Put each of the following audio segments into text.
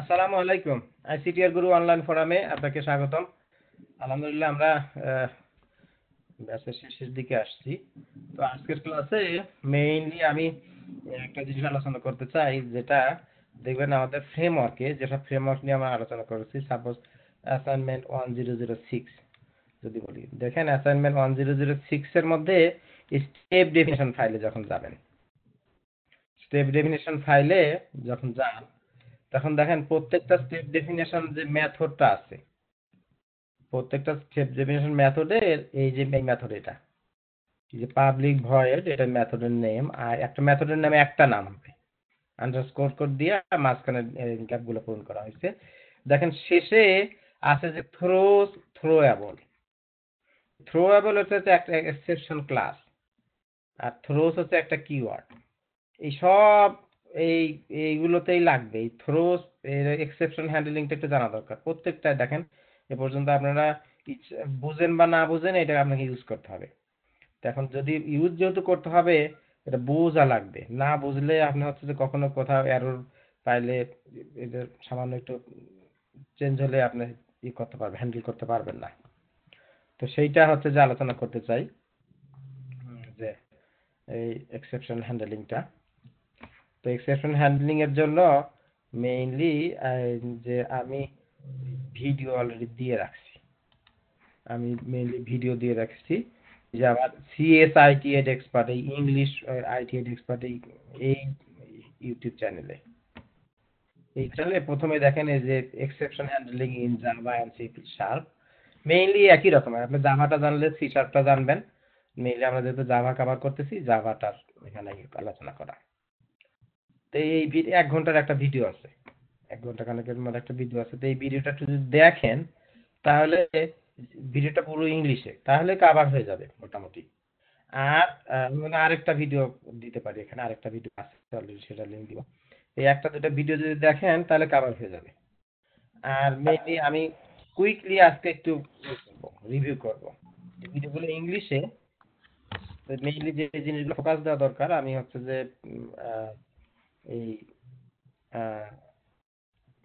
আসসালামু আলাইকুম আইসিটিআর গুরু অনলাইন ফোরামে আপনাকে স্বাগতম আলহামদুলিল্লাহ আমরা ব্যাচের শেষের দিকে আসছি তো আজকের ক্লাসে মেইনলি আমি একটা জিনিস আলোচনা করতে চাই যেটা দেখবেন আমাদের ফ্রেমওয়ার্কে যেটা ফ্রেমওয়ার্ক নিয়ে আমরা আলোচনা করেছি suppose assignment one zero zero six যদি বলি দেখেন অ্যাসাইনমেন্ট ওয়ান জিরো জিরো সিক্সের মধ্যে স্টেপ ডেফিনেশন ফাইলে যখন যাবেন স্টেপ ডেফিনেশন ফাইলে যখন যান তখন দেখেন প্রত্যেকটা স্টেপ ডেফিনেশন যে ম্যাথডটা আছে প্রত্যেকটা স্টেপ ডেফিনেশন মেথডে এই যে এই মেথড এটা যে পাবলিক ভয়েড এটা ম্যাথডের নেম আর একটা ম্যাথডের নামে একটা নাম হবে আন্ডারস্কোর কোড দিয়ে মাঝখানে গ্যাপগুলো পূরণ করা হয়েছে দেখেন শেষে আছে যে throw throwable throwable হচ্ছে একটা এক্সেপশন ক্লাস আর থ্রোস হচ্ছে একটা কিওয়ার্ড এই সব এই এইগুলোতেই লাগবে এই থ্রো এক্সেপশন হ্যান্ডলিংটা একটু জানা দরকার প্রত্যেকটা দেখেন এ পর্যন্ত আপনারা বুঝেন বা না বুঝেন এটা আপনাকে ইউজ করতে হবে তো এখন যদি ইউজ যেহেতু করতে হবে এটা বোঝা লাগবে না বুঝলে আপনি হচ্ছে যে কখনো কোথাও অ্যারোর পাইলে এদের সামান্য একটু চেঞ্জ হলে আপনি ই করতে পারবেন হ্যান্ডেল করতে পারবেন না তো সেইটা হচ্ছে যে আলোচনা করতে চাই যে এই এক্সেপশন হ্যান্ডেলিংটা তো এক্সেপশন হ্যান্ডলিং এর জন্য মেইনলি যে আমি ভিডিও অলরেডি দিয়ে রাখছি আমি মেইনলি ভিডিও দিয়ে রাখছি যে আমার সিএস আইটি এড এক্সপার্ট এই ইংলিশ আইটি এড এক্সপার্ট এই এই ইউটিউব চ্যানেলে এই চ্যানেলে প্রথমে দেখেন এই যে exception handling in Java and C sharp mainly একই রকম আপনি জাভাটা জানলে সি শার্পটা জানবেন মেইনলি আমরা যেহেতু জাভা কভার করতেছি জাভাটার এখানে আলোচনা করা তো এই এক ঘন্টার একটা ভিডিও আছে এক ঘন্টা খানেকের মধ্যে একটা ভিডিও আছে তো এই ভিডিওটা একটু যদি দেখেন তাহলে ভিডিওটা পুরো ইংলিশে তাহলে কাভার হয়ে যাবে মোটামুটি আর মানে আরেকটা ভিডিও দিতে পারি এখানে আরেকটা ভিডিও আছে অলরেডি সেটা লিঙ্ক দিব এই একটা দুটো ভিডিও যদি দেখেন তাহলে কাভার হয়ে যাবে আর মেনলি আমি কুইকলি আজকে একটু রিভিউ করব ভিডিওগুলো ইংলিশে মেইনলি যে জিনিসগুলো ফোকাস দেওয়া দরকার আমি হচ্ছে যে এই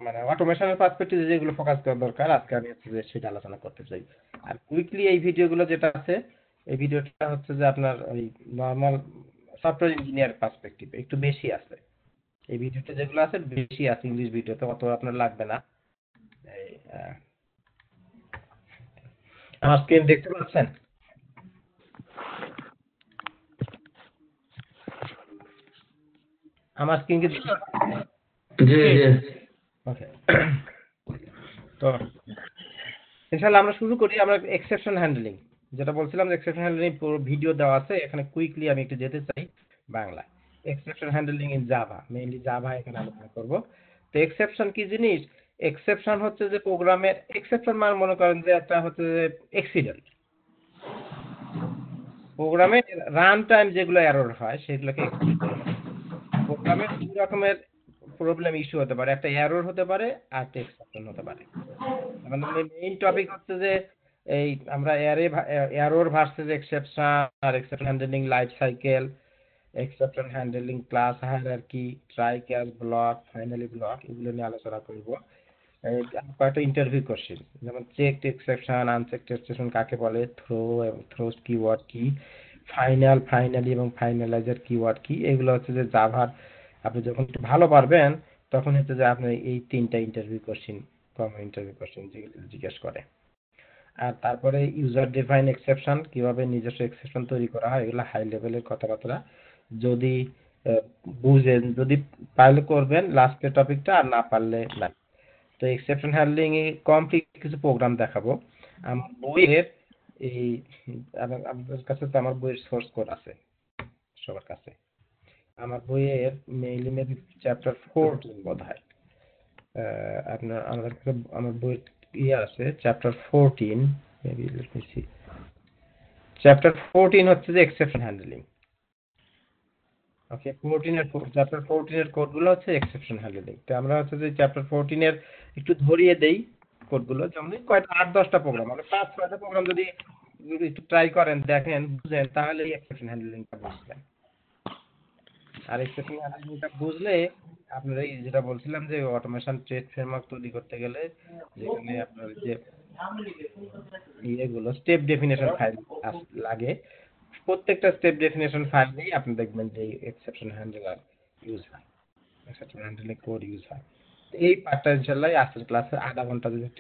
মানে অটোমেশনের পার্সপেক্টিভে যেগুলো ফোকাস করা দরকার আজকে আমি হচ্ছে যে সেটা আলোচনা করতে চাই আর কুইকলি এই ভিডিওগুলো যেটা আছে এই ভিডিওটা হচ্ছে যে আপনার ওই নর্মাল সফটওয়্যার ইঞ্জিনিয়ার পার্সপেক্টিভে একটু বেশি আছে এই ভিডিওটা যেগুলো আছে বেশি আছে ইংলিশ ভিডিওতে অত আপনার লাগবে না আমার স্ক্রিন দেখতে পাচ্ছেন আমার স্ক্রিন কি ওকে তো ইনশাআল্লাহ আমরা শুরু করি আমরা এক্সেপশন হ্যান্ডলিং যেটা বলছিলাম যে এক্সেপশন হ্যান্ডলিং পুরো ভিডিও দেওয়া আছে এখানে কুইকলি আমি একটু যেতে চাই বাংলায় exception handling in Java mainly Java এখানে আলোচনা করব তো এক্সেপশন কি জিনিস এক্সেপশন হচ্ছে যে প্রোগ্রামের এক্সেপশন মানে মনে করেন যে একটা হচ্ছে যে অ্যাক্সিডেন্ট প্রোগ্রামে রান টাইম যেগুলো এরর হয় সেগুলোকে প্রোগ্রামে দুই রকমের প্রবলেম ইস্যু হতে পারে একটা এরর হতে পারে আর টেক্সট অপশন হতে পারে মানে মেইন টপিক হচ্ছে যে এই আমরা এরে এরর ভার্সেস এক্সেপশন আর exception handling life cycle exception handling class hierarchy try catch block finally block এগুলো নিয়ে আলোচনা করব কয়েকটা ইন্টারভিউ কোশ্চেন যেমন চেক এক্সেপশন আনচেক এক্সেপশন কাকে বলে থ্রো থ্রো কিওয়ার্ড কি ফাইনাল ফাইনালি এবং ফাইনালাইজার কিওয়ার্ড কি এগুলো হচ্ছে যে জাভার আপনি যখন একটু ভালো পারবেন তখন হচ্ছে যে আপনি এই তিনটা ইন্টারভিউ কোশ্চিন কম ইন্টারভিউ কোশ্চিন জিজ্ঞেস করে আর তারপরে ইউজার ডিফাইন এক্সেপশন কীভাবে নিজস্ব এক্সেপশন তৈরি করা হয় এগুলো হাই লেভেলের কথাবার্তা যদি বুঝেন যদি পারলে করবেন লাস্টের টপিকটা আর না পারলে না তো এক্সেপশন হ্যান্ডলিং এ কমপ্লিট কিছু প্রোগ্রাম দেখাবো বইয়ের এই আপনার কাছে তো আমার বইয়ের সোর্স কোড আছে সবার কাছে আমার বইয়ের মেইনলি মেবি চ্যাপ্টার ফোরটিন বোধ হয় আপনার আমাদের কাছে আমার বইয়ের ইয়ে আছে chapter fourteen maybe chapter fourteen হচ্ছে যে এক্সেপশন হ্যান্ডলিং ওকে ফোরটিনের চ্যাপ্টার ফোরটিনের কোডগুলো হচ্ছে এক্সেপশন হ্যান্ডেলিং তো আমরা হচ্ছে যে চ্যাপ্টার ফোরটিনের একটু ধরিয়ে দেই কোডগুলো যেমন কয়টা আট দশটা প্রোগ্রাম মানে পাঁচ ছয়টা প্রোগ্রাম যদি একটু ট্রাই করেন দেখেন বুঝেন তাহলে এক্সেপশন হ্যান্ডলিংটা বুঝবেন আর এক্সেপশন হ্যান্ডলিংটা বুঝলে আপনার এই যেটা বলছিলাম যে অটোমেশন টেস্ট ফ্রেমওয়ার্ক তৈরি করতে গেলে যেখানে আপনার যে ইয়েগুলো স্টেপ ডেফিনেশন ফাইল লাগে প্রত্যেকটা স্টেপ ডেফিনেশন ফাইলেই আপনি দেখবেন যে এক্সেপশন হ্যান্ডলার ইউজ হয় এক্সেপশন হ্যান্ডলিং কোড ইউজ হয় এই পাঠটা ইনশাল্লাহ আজকের ক্লাসে আধা ঘন্টা যদি একটু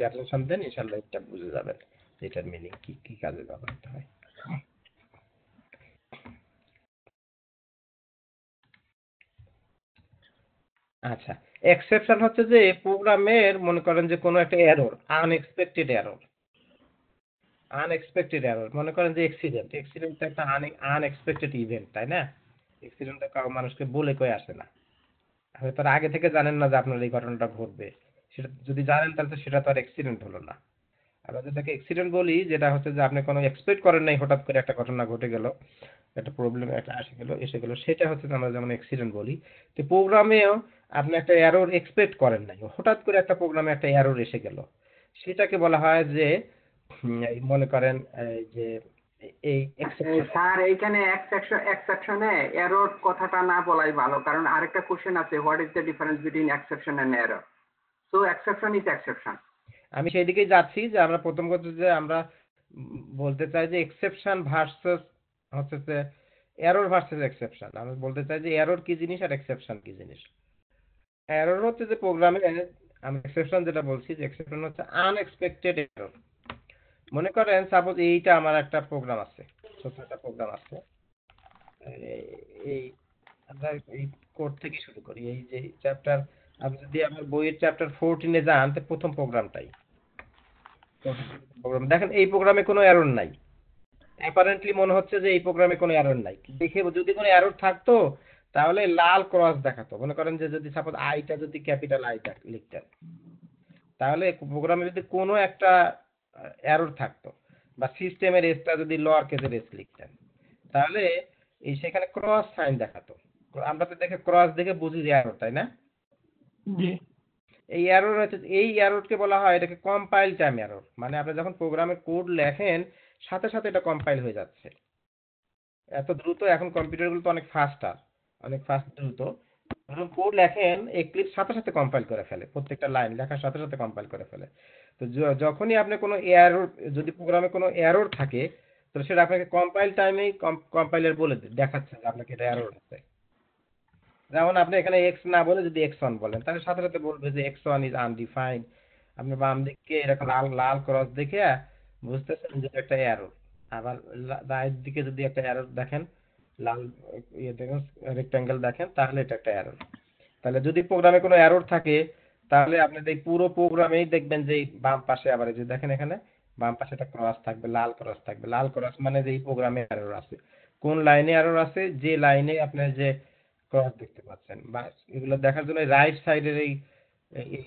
দেন ইনশাল্লাহ এটা বুঝে যাবেন এটার মিনিং কি কি কাজে ব্যবহৃত হয় আচ্ছা এক্সেপশন হচ্ছে যে প্রোগ্রামের মনে করেন যে কোনো একটা error unexpected error unexpected error মনে করেন যে অ্যাক্সিডেন্ট অ্যাক্সিডেন্ট তো একটা আনএক্সপেক্টেড ইভেন্ট তাই না অ্যাক্সিডেন্টটা কারো মানুষকে বলে কয়ে আসে না হয়তো আগে থেকে জানেন না যে আপনার এই ঘটনাটা ঘটবে সেটা যদি জানেন তাহলে তো সেটা তো আর অ্যাক্সিডেন্ট হলো না আমরা যেটাকে অ্যাক্সিডেন্ট বলি যেটা হচ্ছে যে আপনি কোনো এক্সপেক্ট করেন নাই হঠাৎ করে একটা ঘটনা ঘটে গেল একটা প্রবলেম একটা আসে গেলো এসে গেলো সেটা হচ্ছে আমরা যেমন অ্যাক্সিডেন্ট বলি তো প্রোগ্রামেও আপনি একটা অ্যারোর এক্সপেক্ট করেন নাই হঠাৎ করে একটা প্রোগ্রামে একটা অ্যারোর এসে গেল সেটাকে বলা হয় যে মনে করেন যে এই স্যার এইখানে এক্সেপশন এরর কথাটা না বলাই ভালো কারণ আরেকটা কোশ্চেন আছে what is the difference between exception and error so exception is exception আমি সেদিকেই যাচ্ছি যে আমরা প্রথম কথা যে আমরা বলতে চাই যে এক্সেপশন ভার্সেস হচ্ছে যে এরর ভার্সেস এক্সেপশন আমরা বলতে চাই যে এরর কি জিনিস আর এক্সেপশন কি জিনিস এরর হচ্ছে যে প্রোগ্রামে আমরা এক্সেপশন যেটা বলছি যে এক্সেপশন হচ্ছে আনএক্সপেক্টেড এরর মনে করেন সাপোজ এইটা আমার একটা প্রোগ্রাম আছে ছোট একটা প্রোগ্রাম আছে এই আমরা এই কোড থেকে শুরু করি এই যে চ্যাপ্টার আপনি যদি আমার বইয়ের চ্যাপ্টার ফোরটিনে যান তো প্রথম প্রোগ্রামটাই প্রোগ্রাম দেখেন এই প্রোগ্রামে কোনো এরর নাই অ্যাপারেন্টলি মনে হচ্ছে যে এই প্রোগ্রামে কোনো এরর নাই দেখে যদি কোনো এরর থাকতো তাহলে লাল ক্রস দেখাতো মনে করেন যে যদি সাপোজ আইটা যদি ক্যাপিটাল আইটা লিখতেন তাহলে প্রোগ্রামে যদি কোনো একটা অ্যারোর থাকতো বা সিস্টেমের এসটা যদি লোয়ার কেসে এস লিখতেন তাহলে এই সেখানে ক্রস সাইন দেখাতো আমরা তো দেখে ক্রস দেখে বুঝি যে অ্যারো তাই না এই অ্যারোর হচ্ছে এই অ্যারোরকে বলা হয় এটাকে কম্পাইল টাইম অ্যারোর মানে আপনি যখন প্রোগ্রামে কোড লেখেন সাথে সাথে এটা কম্পাইল হয়ে যাচ্ছে এত দ্রুত এখন কম্পিউটারগুলো তো অনেক ফাস্টার অনেক ফাস্ট দ্রুত ধরুন কোড লেখেন এক্লিপ সাথে সাথে কম্পাইল করে ফেলে প্রত্যেকটা লাইন লেখার সাথে সাথে কম্পাইল করে ফেলে তো যখনই আপনি কোনো এরর যদি প্রোগ্রামে কোনো এরর থাকে তো সেটা আপনাকে কম্পাইল টাইমেই কম্পাইলার বলে দেখাচ্ছে আপনাকে এটা এরর হচ্ছে যেমন আপনি এখানে এক্স না বলে যদি এক্স ওয়ান বলেন তাহলে সাথে সাথে বলবে যে এক্স ওয়ান ইজ আনডিফাইন্ড আপনি বাম দিকে এরকম লাল লাল ক্রস দেখে বুঝতেছেন যে একটা এরর আবার রাইট দিকে যদি একটা এরর দেখেন লাল ইয়ে দেখেন রেক্টাঙ্গেল দেখেন তাহলে এটা একটা অ্যারোর তাহলে যদি প্রোগ্রামে কোনো অ্যারোর থাকে তাহলে আপনি দেখ পুরো প্রোগ্রামেই দেখবেন যে বাম পাশে আবার এই যে দেখেন এখানে বাম পাশে একটা ক্রস থাকবে লাল ক্রস থাকবে লাল ক্রস মানে যে এই প্রোগ্রামে অ্যারোর আছে কোন লাইনে অ্যারোর আছে যে লাইনে আপনার যে ক্রস দেখতে পাচ্ছেন বা এগুলো দেখার জন্য রাইট সাইডের এই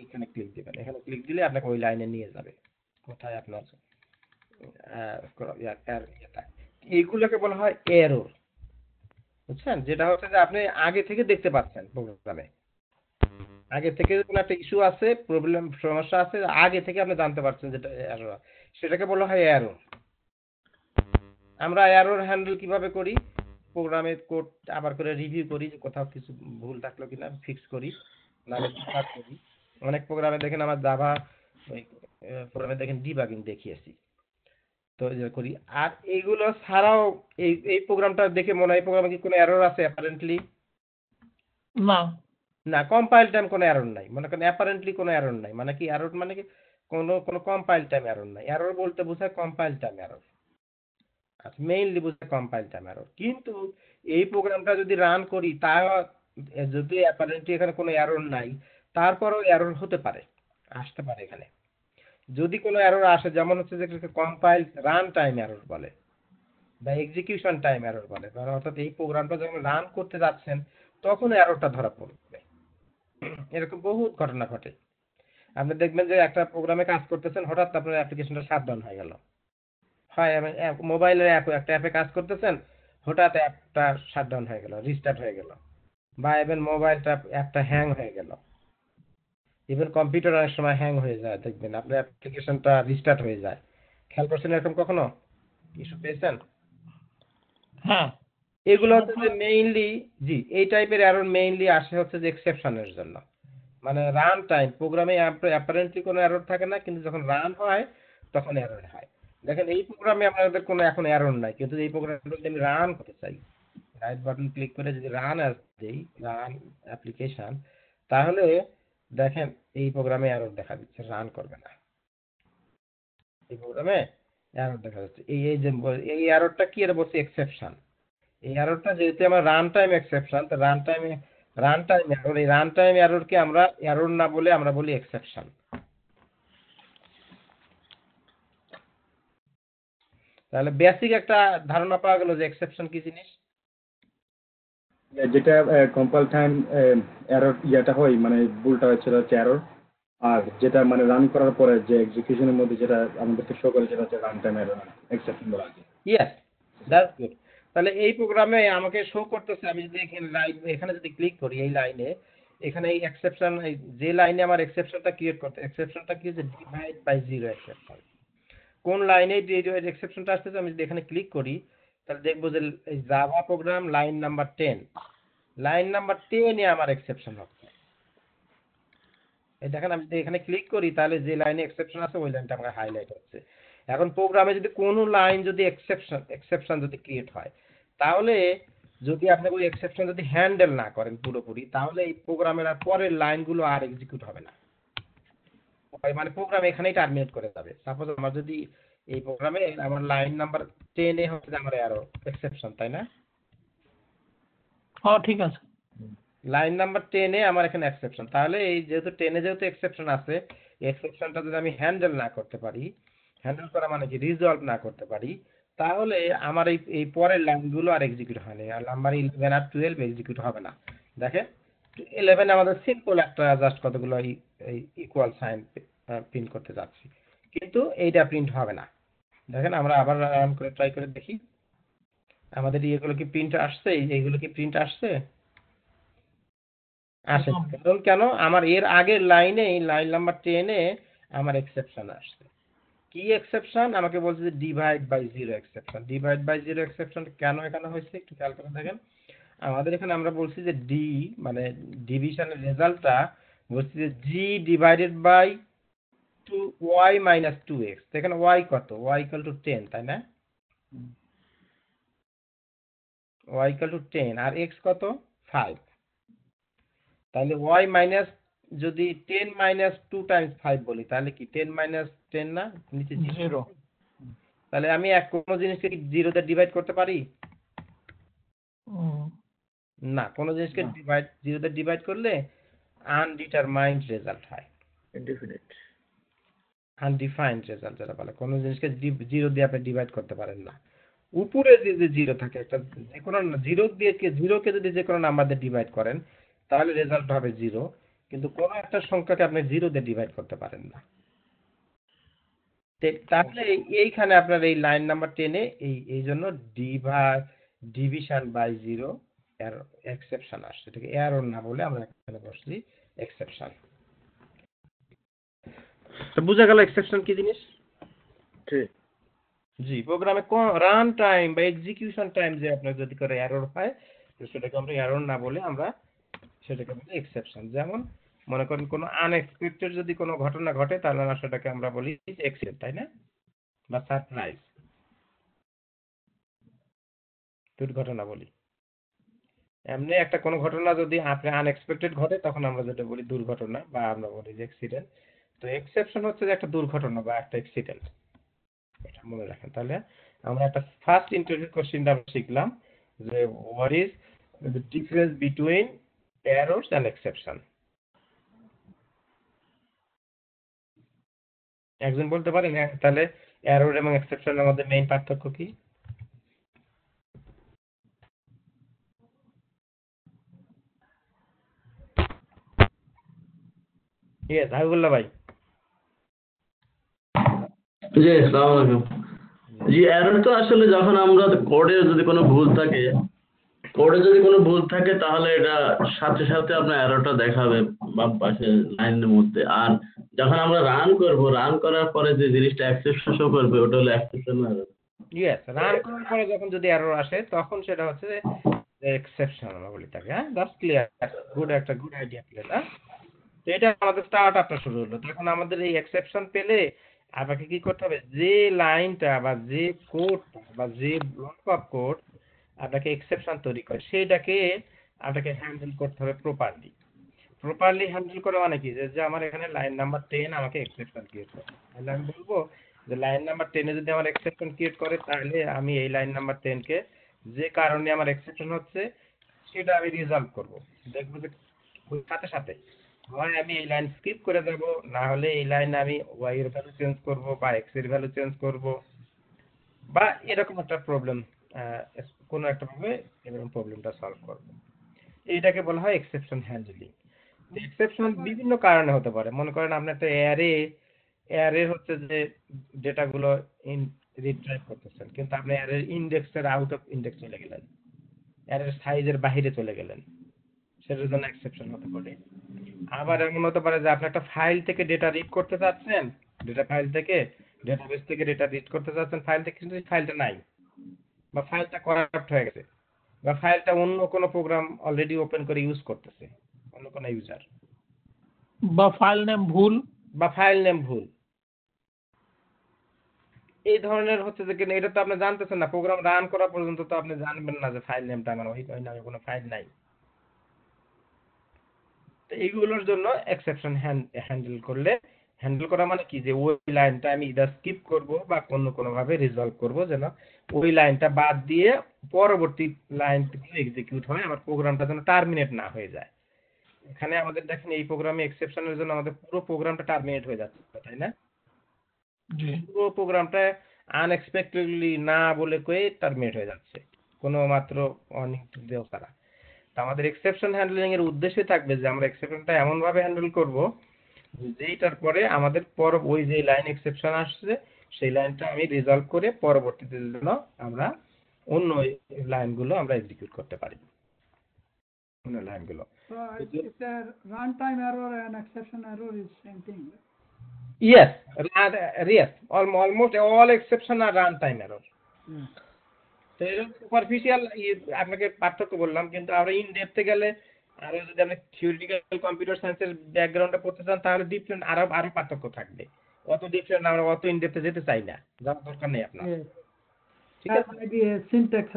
এইখানে ক্লিক দিবেন এখানে ক্লিক দিলে আপনাকে ওই লাইনে নিয়ে যাবে কোথায় আপনার এগুলোকে বলা হয় এরর বুঝছেন যেটা হচ্ছে যে আপনি আগে থেকে দেখতে পাচ্ছেন প্রোগ্রামে আগে থেকে কোনো একটা ইস্যু আছে প্রবলেম সমস্যা আছে আগে থেকে আপনি জানতে পারছেন যেটা সেটাকে বলা হয় এরর আমরা এরর হ্যান্ডেল কিভাবে করি প্রোগ্রামে কোড আবার করে রিভিউ করি যে কোথাও কিছু ভুল থাকলো কিনা ফিক্স করি নাহলে করি অনেক প্রোগ্রামে দেখেন আমার দাবা প্রোগ্রামে দেখেন ডিবাগিং দেখিয়েছি তো করি আর এইগুলো ছাড়াও এই এই প্রোগ্রামটা দেখে মনে হয় প্রোগ্রামে কি কোনো এরর আছে অ্যাপারেন্টলি না না কম্পাইল টাইম কোনো এরর নাই মনে করেন অ্যাপারেন্টলি কোনো এরর নাই মানে কি এরর মানে কি কোনো কোনো কম্পাইল টাইম এরর নাই এরর বলতে বোঝায় কম্পাইল টাইম এরর আর মেইনলি বোঝায় কম্পাইল টাইম এরর কিন্তু এই প্রোগ্রামটা যদি রান করি তা যদি অ্যাপারেন্টলি এখানে কোনো এরর নাই তারপরেও এরর হতে পারে আসতে পারে এখানে যদি কোনো অ্যারোর আসে যেমন হচ্ছে যে কম্পাইল রান টাইম অ্যারোর বলে বা এক্সিকিউশন টাইম অ্যারোর বলে মানে অর্থাৎ এই প্রোগ্রামটা যখন রান করতে যাচ্ছেন তখন অ্যারোটা ধরা পড়বে এরকম বহুত ঘটনা ঘটে আপনি দেখবেন যে একটা প্রোগ্রামে কাজ করতেছেন হঠাৎ আপনার অ্যাপ্লিকেশনটা ডাউন হয়ে গেল হয় মোবাইলের অ্যাপ একটা অ্যাপে কাজ করতেছেন হঠাৎ অ্যাপটা শাটডাউন হয়ে গেল রিস্টার্ট হয়ে গেল বা এভেন মোবাইলটা অ্যাপটা হ্যাং হয়ে গেল ইভেন কম্পিউটার অনেক সময় হ্যাং হয়ে যায় দেখবেন আপনার অ্যাপ্লিকেশনটা রিস্টার্ট হয়ে যায় খেয়াল করছেন এরকম কখনো ইস্যু পেয়েছেন হ্যাঁ এগুলো হচ্ছে মেইনলি জি এই টাইপের এরর মেইনলি আসে হচ্ছে যে এক্সেপশনের জন্য মানে রান টাইম প্রোগ্রামে অ্যাপারেন্টলি কোনো এরর থাকে না কিন্তু যখন রান হয় তখন এরর হয় দেখেন এই প্রোগ্রামে আপনাদের কোনো এখন এরর নাই কিন্তু এই প্রোগ্রামটা যদি আমি রান করতে চাই রাইট বাটন ক্লিক করে যদি রান আস দেই রান অ্যাপ্লিকেশন তাহলে দেখেন এই প্রোগ্রামে এরর দেখা দিচ্ছে রান করবে না এই প্রোগ্রামে এরর দেখা যাচ্ছে এই এই যে এই এররটা কি এটা বলছে এক্সেপশন এই এররটা যেহেতু আমার রান টাইম এক্সেপশন তো রান টাইমে রান টাইম এরর এই রান টাইম এররকে আমরা এরর না বলে আমরা বলি এক্সেপশন তাহলে বেসিক একটা ধারণা পাওয়া গেল যে এক্সেপশন কি জিনিস যেটা কম্পাইল টাইম এরর ইয়েটা হয় মানে ভুলটা হচ্ছে হচ্ছে এরর আর যেটা মানে রান করার পরে যে এক্সিকিউশনের মধ্যে যেটা আমাদেরকে শো করে সেটা হচ্ছে রান টাইম এরর এক্সেপশন বলা হয় ইয়েস দ্যাটস গুড তাহলে এই প্রোগ্রামে আমাকে শো করতেছে আমি যদি এখানে লাইন এখানে যদি ক্লিক করি এই লাইনে এখানে এই এক্সেপশন যে লাইনে আমার এক্সেপশনটা ক্রিয়েট করতে এক্সেপশনটা কি হচ্ছে ডিভাইড বাই জিরো এক্সেপশন কোন লাইনে যে এক্সেপশনটা আসতেছে আমি যদি এখানে ক্লিক করি তাহলে দেখবো যে Java program line number ten line number টেনে আমার এক্সেপশন হচ্ছে এই দেখেন আমি যদি এখানে ক্লিক করি তাহলে যে লাইনে এক্সেপশন আছে ওই লাইনটা আমার হাইলাইট হচ্ছে এখন প্রোগ্রামে যদি কোনো লাইন যদি এক্সেপশন এক্সেপশন যদি ক্রিয়েট হয় তাহলে যদি আপনি ওই এক্সেপশন যদি হ্যান্ডেল না করেন পুরোপুরি তাহলে এই প্রোগ্রামের আর পরের লাইনগুলো আর এক্সিকিউট হবে না মানে প্রোগ্রাম এখানেই টার্মিনেট করে যাবে সাপোজ আমার যদি এই প্রোগ্রামে আমার লাইন নাম্বার এ হচ্ছে আমার এরো এক্সেপশন তাই না হ্যাঁ ঠিক আছে লাইন নাম্বার এ আমার এখানে এক্সেপশন তাহলে এই যেহেতু এ যেহেতু এক্সেপশন আছে এক্সেপশনটা যদি আমি হ্যান্ডেল না করতে পারি হ্যান্ডেল করা মানে কি রিজলভ না করতে পারি তাহলে আমার এই এই পরের লাইনগুলো আর এক্সিকিউট হয় না আর নাম্বার ইলেভেন আর টুয়েলভ এক্সিকিউট হবে না দেখেন ইলেভেন আমাদের সিম্পল একটা জাস্ট কতগুলো এই ইকুয়াল সাইন প্রিন্ট করতে যাচ্ছি কিন্তু এইটা প্রিন্ট হবে না দেখেন আমরা আবার রান করে ট্রাই করে দেখি আমাদের ইয়েগুলো কি প্রিন্ট আসছে এইগুলো কি প্রিন্ট আসছে আসে কারণ কেন আমার এর আগের লাইনে লাইন নাম্বার টেনে আমার এক্সেপশন আসছে কি এক্সেপশন আমাকে বলছে যে divide by zero exception divide by zero exception কেন এখানে হয়েছে একটু খেয়াল করে দেখেন আমাদের এখানে আমরা বলছি যে ডি মানে ডিভিশনের রেজাল্টটা বলছি যে G divided by two Y minus two এখানে কত তাই না আর কত তাহলে মাইনাস যদি মাইনাস টাইমস বলি তাহলে কি মাইনাস না নিচে তাহলে আমি এক কোন জিনিসকে জিরো দিয়ে ডিভাইড করতে পারি না কোন জিনিসকে ডিভাইড জিরো দিয়ে ডিভাইড করলে আনডিটারমাইন্ড রেজাল্ট হয় ইনডিফিনিট আনডিফাইন্ড রেজাল্ট যারা বলে কোনো জিনিসকে জিরো দিয়ে আপনি ডিভাইড করতে পারেন না উপরে যে যে জিরো থাকে একটা যে কোনো জিরো দিয়ে জিরোকে যদি যে কোনো নাম্বার দিয়ে ডিভাইড করেন তাহলে রেজাল্ট হবে জিরো কিন্তু কোনো একটা সংখ্যাকে আপনি জিরো দিয়ে ডিভাইড করতে পারেন না তাহলে এইখানে আপনার এই লাইন নাম্বার টেনে এই এই জন্য ডিভাই ডিভিশন বাই জিরো এর এক্সেপশন আসছে এটাকে ওর না বলে আমরা এখানে বসলি এক্সেপশন আচ্ছা বুঝা গেল এক্সেপশন কি জিনিস জি প্রোগ্রামে রান টাইম বা এক্সিকিউশন টাইম যে আপনার যদি করে এরর হয় সেটাকে আমরা এরর না বলে আমরা সেটাকে বলি এক্সেপশন যেমন মনে করেন কোনো আনএক্সপেক্টেড যদি কোনো ঘটনা ঘটে তাহলে আমরা সেটাকে আমরা বলি এক্সেপ্ট তাই না বা সারপ্রাইজ দুর্ঘটনা বলি এমনি একটা কোনো ঘটনা যদি আপনি আনএক্সপেক্টেড ঘটে তখন আমরা যেটা বলি দুর্ঘটনা বা আমরা বলি যে অ্যাক্সিডেন্ট তো এক্সেপশন হচ্ছে যে একটা দুর্ঘটনা বা একটা অ্যাক্সিডেন্ট এটা মনে রাখেন তাহলে আমরা একটা ফার্স্ট ইন্টারভিউ কোশ্চেনটা আমরা শিখলাম যে what is the difference between errors and exception একজন বলতে পারেন হ্যাঁ, তাহলে এরর এবং এক্সেপশনের মধ্যে মেইন পার্থক্য কি ইয়েস হাবিবুল্লাহ ভাই জি সালাম আলাইকুম জি এরর তো আসলে যখন আমরা কোডে যদি কোনো ভুল থাকে কোডে যদি কোনো ভুল থাকে তাহলে এটা সাথে সাথে আপনার এররটা দেখাবে বাম পাশে লাইনের মধ্যে আর যখন আমরা রান করব রান করার পরে যে জিনিসটা অ্যাক্সেপশন শো করবে ওটা হলো অ্যাক্সেপশন এরর ইয়েস রান করার পরে যখন যদি এরর আসে তখন সেটা হচ্ছে এক্সেপশন আমরা বলি তাকে হ্যাঁ দ্যাটস ক্লিয়ার গুড একটা গুড আইডিয়া হ্যাঁ তো এটা আমাদের স্টার্ট শুরু হলো তখন আমাদের এই এক্সেপশন পেলে আপনাকে কি করতে হবে যে লাইনটা বা যে কোডটা বা যে ব্লক অফ কোড আপনাকে এক্সেপশন তৈরি করে সেইটাকে আপনাকে হ্যান্ডেল করতে হবে প্রপারলি প্রপারলি হ্যান্ডেল করে মানে কি যে আমার এখানে লাইন নাম্বার টেন আমাকে এক্সেপশন ক্রিয়েট করে তাহলে আমি বলবো যে লাইন নাম্বার টেনে যদি আমার এক্সেপশন ক্রিয়েট করে তাহলে আমি এই লাইন নাম্বার টেনকে যে কারণে আমার এক্সেপশন হচ্ছে সেটা আমি রিজলভ করবো দেখবো যে সাথে সাথে হয় আমি এই লাইন স্কিপ করে দেব হলে এই লাইন আমি এর ভ্যালু চেঞ্জ করব বা এক্স এর ভ্যালু চেঞ্জ করব বা এরকম একটা প্রবলেম একটা ভাবে এরকম প্রবলেমটা সলভ করব এইটাকে বলা হয় এক্সেপশন হ্যান্ডলিং এক্সেপশন বিভিন্ন কারণে হতে পারে মনে করেন আপনার একটা অ্যারে অ্যারে হচ্ছে যে ডেটাগুলো ইন রিট্রাইভ করতেছেন কিন্তু আপনি অ্যারের ইন্ডেক্সের আউট অফ ইন্ডেক্স চলে গেলেন অ্যারের সাইজের বাইরে চলে গেলেন সেটার জন্য এক্সেপশন হতে পারে আবার এমন হতে পারে যে আপনি একটা ফাইল থেকে ডেটা রিড করতে চাচ্ছেন ডেটা ফাইল থেকে ডেটাবেস থেকে ডেটা রিড করতে চাচ্ছেন ফাইল থেকে কিন্তু ফাইলটা নাই বা ফাইলটা করাপ্ট হয়ে গেছে বা ফাইলটা অন্য কোনো প্রোগ্রাম অলরেডি ওপেন করে ইউজ করতেছে অন্য কোনো ইউজার বা ফাইল নেম ভুল বা ফাইল নেম ভুল এই ধরনের হচ্ছে যে এটা তো আপনি জানতেছেন না প্রোগ্রাম রান করা পর্যন্ত তো আপনি জানবেন না যে ফাইল নেমটা আমার ওই নামে কোনো ফাইল নাই এইগুলোর জন্য এক্সেপশন হ্যান্ডেল করলে হ্যান্ডেল করা মানে কি যে ওই লাইনটা আমি ইদার স্কিপ করব বা কোনো কোনোভাবে রিজলভ করব যেন ওই লাইনটা বাদ দিয়ে পরবর্তী লাইনটা এক্সিকিউট হয় আমার প্রোগ্রামটা যেন টার্মিনেট না হয়ে যায় এখানে আমাদের দেখেন এই প্রোগ্রামে এক্সেপশনের জন্য আমাদের পুরো প্রোগ্রামটা টার্মিনেট হয়ে যাচ্ছে তাই না পুরো প্রোগ্রামটা আনএক্সপেক্টেডলি না বলে কয়ে টার্মিনেট হয়ে যাচ্ছে কোনো মাত্র অনেক দেওয়া ছাড়া আমাদের এক্সেপশন হ্যান্ডলিং এর উদ্দেশ্য থাকবে যে আমরা এক্সেপশনটা এমনভাবে হ্যান্ডেল করব যেইটার পরে আমাদের পর ওই যে লাইন এক্সেপশন আসছে সেই লাইনটা আমি রিজলভ করে পরবর্তীতে যেন আমরা অন্য লাইনগুলো আমরা এক্সিকিউট করতে পারি অন্য লাইনগুলো run time error and exception error is same thing Yes, yes, almost all superficial আপনাকে পার্থক্য বললাম কিন্তু আমরা ইন ডেপথে গেলে আরো যদি আপনি থিওরিটিক্যাল কম্পিউটার সায়েন্সের ব্যাকগ্রাউন্ডটা পড়তে চান তাহলে ডিফারেন্ট আরো আরো পার্থক্য থাকবে অত ডিফারেন্ট আমরা অত ইন ডেপথে যেতে চাই না যাওয়ার দরকার নেই আপনার হ্যাঁ। ঠিক আছে সিনট্যাক্স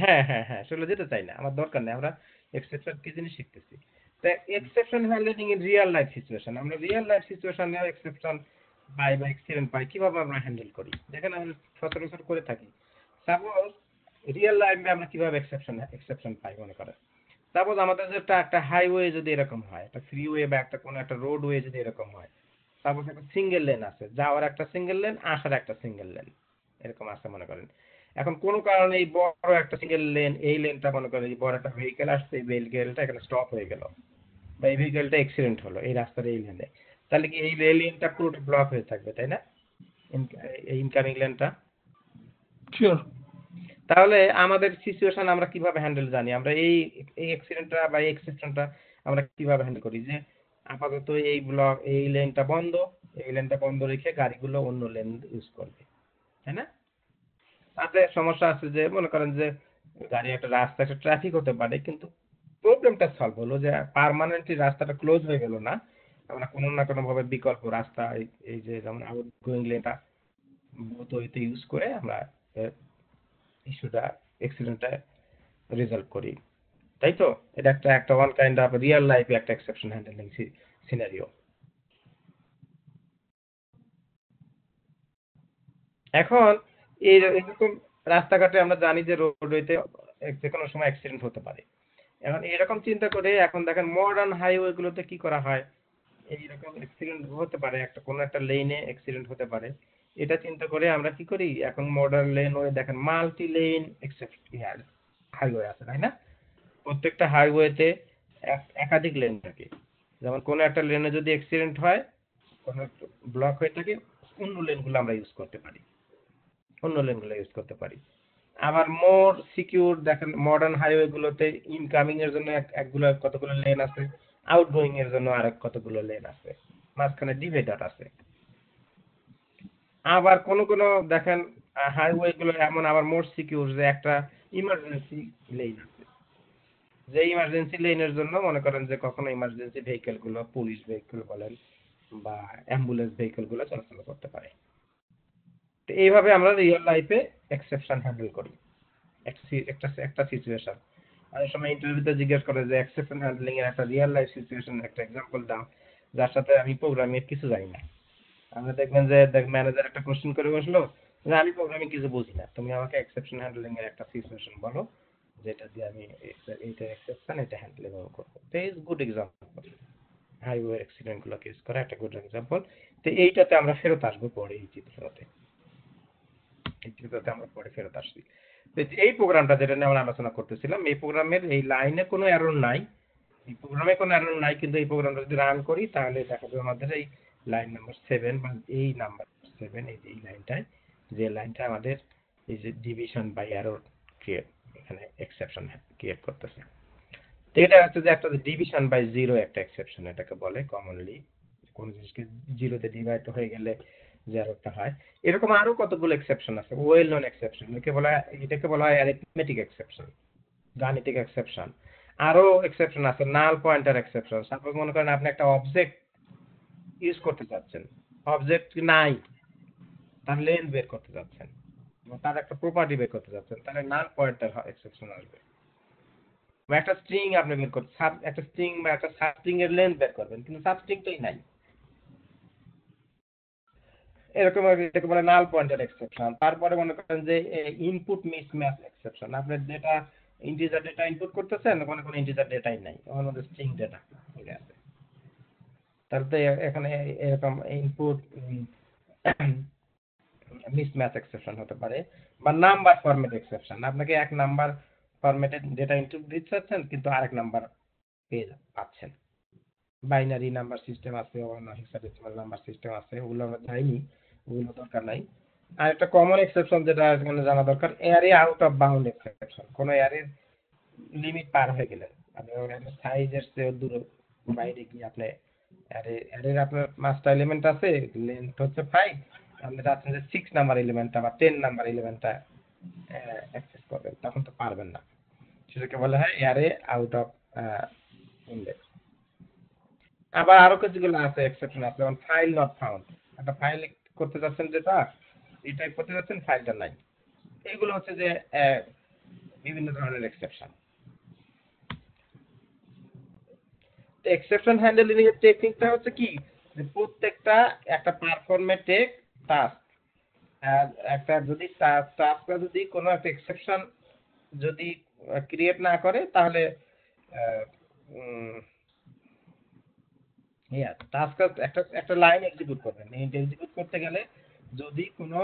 হ্যাঁ হ্যাঁ হ্যাঁ আসলে যেতে চাই না আমার দরকার নেই আমরা এক্সেপশন কি জিনিস শিখতেছি তা exception handling in real life situation আমরা রিয়েল লাইফ সিচুয়েশনে এক্সেপশন পাই বা এক্সিডেন্ট পাই কিভাবে আমরা হ্যান্ডেল করি দেখেন আমরা সচরাচর করে থাকি সাপোজ রিয়েল লাইফে আমরা কিভাবে এক্সেপশন এক্সেপশন পাই মনে করেন সাপোজ আমাদের একটা একটা হাইওয়ে যদি এরকম হয় একটা ফ্রিওয়ে বা একটা কোনো একটা রোডওয়ে যদি এরকম হয় সাপোজ একটা সিঙ্গেল লেন আছে যাওয়ার একটা সিঙ্গেল লেন আসার একটা সিঙ্গেল লেন এরকম আছে মনে করেন এখন কোনো কারণে এই বড় একটা সিঙ্গেল লেন এই লেনটা মনে করেন এই বড় একটা ভেহিকেল আসছে এই ভেহিকেলটা এখানে স্টপ হয়ে গেল বা এই ভেহিকেলটা অ্যাক্সিডেন্ট হলো এই রাস্তার এই লেনে তাহলে কি এই লেনটা পুরোটা ব্লক হয়ে থাকবে তাই না এই ইনকামিং লেনটা তাহলে আমাদের সিচুয়েশন আমরা কিভাবে হ্যান্ডেল জানি আমরা এই এই অ্যাক্সিডেন্টটা বা এই অ্যাক্সিডেন্টটা আমরা কিভাবে হ্যান্ডেল করি যে আপাতত এই ব্লক এই লেনটা বন্ধ এই লেনটা বন্ধ রেখে গাড়িগুলো অন্য লেন ইউজ করবে তাই না তাতে সমস্যা আছে যে মনে করেন যে গাড়ি একটা রাস্তা একটা ট্রাফিক হতে পারে কিন্তু প্রবলেমটা সলভ হলো যে পারমানেন্টলি রাস্তাটা ক্লোজ হয়ে গেল না আমরা কোনো না কোনোভাবে বিকল্প রাস্তা এই যে যেমন আউট গোয়িং লেনটা বোধ হইতে ইউজ করে আমরা ইস্যুটা অ্যাক্সিডেন্টটা রিজলভ করি তাই তো এটা একটা একটা ওয়ান কাইন্ড অফ রিয়েল লাইফে একটা এক্সেপশন হ্যান্ডেলিং সিনারিও এখন এই এরকম রাস্তাঘাটে আমরা জানি যে রোডওয়েতে যে কোনো সময় অ্যাক্সিডেন্ট হতে পারে এখন এরকম চিন্তা করে এখন দেখেন মডার্ন হাইওয়েগুলোতে কি করা হয় এইরকম অ্যাক্সিডেন্ট হতে পারে একটা কোনো একটা লেনে অ্যাক্সিডেন্ট হতে পারে এটা চিন্তা করে আমরা কি করি এখন মডার্ন লেন ওয়ে দেখেন মাল্টি লেন হাইওয়ে আছে তাই না প্রত্যেকটা হাইওয়েতে একাধিক লেন থাকে যেমন কোনো একটা লেনে যদি অ্যাক্সিডেন্ট হয় কোনো ব্লক হয়ে থাকে অন্য লেনগুলো আমরা ইউজ করতে পারি অন্য লেনগুলো ইউজ করতে পারি আবার মোর সিকিউর দেখেন মডার্ন হাইওয়েগুলোতে ইনকামিং এর জন্য একগুলো কতগুলো লেন আছে আউটগোয়িং এর জন্য আরেক কতগুলো লেন আছে মাঝখানে ডিভাইডার আছে আবার কোনো কোনো দেখেন গুলো এমন আবার মোর সিকিউর যে একটা ইমার্জেন্সি লেন আছে যে ইমার্জেন্সি লেনের জন্য মনে করেন যে কখনো ইমার্জেন্সি ভেহিকেলগুলো পুলিশ ভেহিকেল বলেন বা অ্যাম্বুলেন্স ভেহিকেলগুলো চলাচল করতে পারে তো এইভাবে আমরা রিয়েল লাইফে এক্সেপশন হ্যান্ডেল করি একটা একটা সিচুয়েশন অনেক সময় ইন্টারভিউতে জিজ্ঞেস করে যে এক্সেপশন হ্যান্ডেলিং এর একটা রিয়েল লাইফ সিচুয়েশন একটা এক্সাম্পল দাও যার সাথে আমি প্রোগ্রামিং কিছু জানি না আমরা দেখবেন যে দেখ ম্যানেজার একটা কোশ্চেন করে বসলো যে আমি প্রোগ্রামিং কিছু বুঝি না তুমি আমাকে এক্সেপশন হ্যান্ডলিং এর একটা সিচুয়েশন বলো যেটা দিয়ে আমি এইটা এক্সেপশন এটা হ্যান্ডলিং করবো তো ইজ গুড এক্সাম্পল হাইওয়ে গুলো কেস করা একটা গুড এক্সাম্পল তো এইটাতে আমরা ফেরত আসবো পরে এই চিত্রটাতে এই চিত্রটাতে আমরা পরে ফেরত আসছি এই প্রোগ্রামটা যেটা নিয়ে আমরা আলোচনা করতেছিলাম এই প্রোগ্রামের এই লাইনে কোনো এরর নাই এই প্রোগ্রামে কোনো এরর নাই কিন্তু এই প্রোগ্রামটা যদি রান করি তাহলে দেখা যাবে আমাদের এই লাইন নাম্বার সেভেন বা এই নাম্বার সেভেন এই যে এই লাইনটায় যে লাইনটা আমাদের এই যে ডিভিশন বাই অ্যারো ক্রিয়েট এখানে এক্সেপশন ক্রিয়েট করতেছে তো এটা হচ্ছে যে একটা ডিভিশন বাই জিরো একটা এক্সেপশন এটাকে বলে কমনলি কোন জিনিসকে জিরোতে ডিভাইড হয়ে গেলে যে একটা হয় এরকম আরো কতগুলো এক্সেপশন আছে ওয়েল নন এক্সেপশন এটাকে বলা এটাকে বলা হয় অ্যারিথমেটিক এক্সেপশন গাণিতিক এক্সেপশন আরো এক্সেপশন আছে নাল পয়েন্টার এক্সেপশন সাপোজ মনে করেন আপনি একটা অবজেক্ট ইউজ করতে চাচ্ছেন অবজেক্ট নাই তার লেন্থ বের করতে চাচ্ছেন তার একটা প্রপার্টি বের করতে চাচ্ছেন তাহলে নাল পয়েন্টার এক্সেপশন আসবে বা একটা স্ট্রিং আপনি বের করতে সাব একটা স্ট্রিং বা একটা সাব স্ট্রিং এর লেন্থ বের করবেন কিন্তু সাব তোই নাই এরকম এটাকে বলে নাল পয়েন্টার এক্সেপশন তারপরে মনে করেন যে ইনপুট মিসম্যাচ এক্সেপশন আপনি ডেটা ইন্টিজার ডেটা ইনপুট করতেছেন কোনো কোনো ইন্টিজার ডেটাই নাই মধ্যে স্ট্রিং ডেটা ঠিক আছে তাহলে তো এখানে এরকম ইনপুট মিসম্যাচ এক্সেপশন হতে পারে বা নাম্বার ফরম্যাট এক্সেপশন আপনাকে এক নাম্বার ফরম্যাটে ডেটা ইনপুট দিতে চাচ্ছেন কিন্তু আরেক নাম্বার পেয়ে পাচ্ছেন বাইনারি নাম্বার সিস্টেম আছে হেক্সাডেসিমাল নাম্বার সিস্টেম আছে ওগুলো আমরা যাইনি ওগুলো দরকার নাই আর একটা কমন এক্সেপশন যেটা এখানে জানা দরকার array out of bound exception কোনো এয়ারের লিমিট পার হয়ে গেলে আপনি মানে সাইজের চেয়ে দূর বাইরে গিয়ে আপনি অ্যারে অ্যারের আপনার পাঁচটা এলিমেন্ট আছে লেন্থ হচ্ছে ফাইভ আপনার আছে যে সিক্স নাম্বার এলিমেন্টটা বা টেন নাম্বার এলিমেন্টটা অ্যাক্সেস করবেন তখন তো পারবেন না সেটাকে বলা হয় অ্যারে আউট অফ ইন্ডেক্স আবার আরও কিছুগুলো আছে এক্সেপশন আছে যেমন ফাইল নট ফাউন্ড একটা ফাইল করতে যাচ্ছেন যেটা রিটাইপ করতে যাচ্ছেন ফাইলটা নাই এগুলো হচ্ছে যে বিভিন্ন ধরনের এক্সেপশন এক্সেপশন হ্যান্ডেলিং এর টেকনিকটা হচ্ছে কি যে প্রত্যেকটা একটা পারফর্মের টেক টাস্ক আর একটা যদি টাস্কটা যদি কোনো একটা এক্সেপশন যদি ক্রিয়েট না করে তাহলে টাস্ক একটা একটা লাইন এক্সিকিউট করবে এক্সিকিউট করতে গেলে যদি কোনো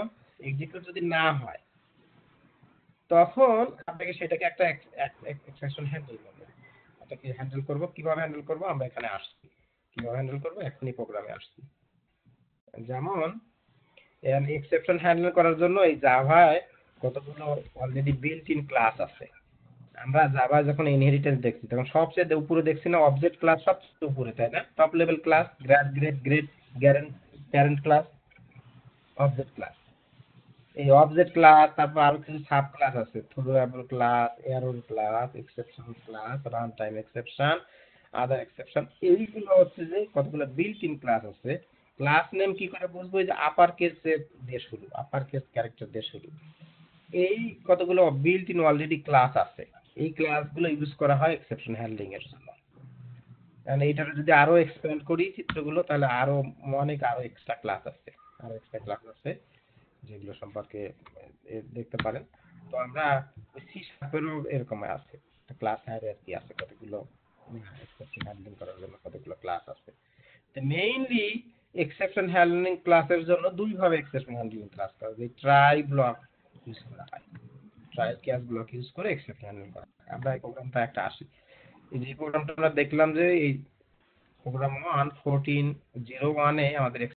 এক্সিকিউট যদি না হয় তখন আপনাকে সেটাকে একটা এক্সেপশন হ্যান্ডেল করবে এটাকে হ্যান্ডেল করব কীভাবে হ্যান্ডেল করব আমরা এখানে আসছি কীভাবে হ্যান্ডেল করব এখনই প্রোগ্রামে আসছি যেমন এন এক্সেপশন হ্যান্ডেল করার জন্য এই জাভায় কতগুলো অলরেডি বিল্ট ইন ক্লাস আছে আমরা জাভা যখন ইনহেরিটেন্স দেখছি তখন সবচেয়ে উপরে দেখছি না অবজেক্ট ক্লাস সবচেয়ে উপরে তাই না টপ লেভেল ক্লাস গ্র্যাড গ্রেড গ্রেড গ্যারেন্ট প্যারেন্ট ক্লাস অবজেক্ট ক্লাস এই অবজেক্ট ক্লাস তারপর আরও কিছু সাব ক্লাস আছে throwable class error class exception class run time exception other exception এইগুলো হচ্ছে যে কতগুলো বিল্ট ইন ক্লাস আছে ক্লাস নেম কি করে বুঝবো যে আপার কেসের দিয়ে শুরু আপার কেস ক্যারেক্টার দিয়ে শুরু এই কতগুলো বিল্ট ইন অলরেডি ক্লাস আছে এই ক্লাসগুলো ইউজ করা হয় এক্সেপশন হ্যান্ডলিং এর জন্য কারণ এইটার যদি আরো এক্সপ্যান্ড করি চিত্রগুলো তাহলে আরো অনেক আরো এক্সট্রা ক্লাস আছে আরো এক্সট্রা ক্লাস আছে যেগুলো সম্পর্কে দেখতে পারেন তো আমরা সি শার্পেরও এরকম আছে ক্লাস কি আছে কতগুলো হ্যান্ডলিং করার জন্য কতগুলো ক্লাস আছে তো মেইনলি এক্সেপশন হ্যান্ডলিং ক্লাসের জন্য দুইভাবে এক্সেপশন হ্যান্ডলিং ক্লাস করা যায় ট্রাই ব্লক ইউজ করা হয় ট্রাই ক্যাশ ব্লক ইউজ করে এক্সেপশন হ্যান্ডলিং করা হয় আমরা এই প্রোগ্রামটা একটা আসি এই যে প্রোগ্রামটা আমরা দেখলাম যে এই প্রোগ্রাম ওয়ান ফোরটিন জিরো ওয়ানে আমাদের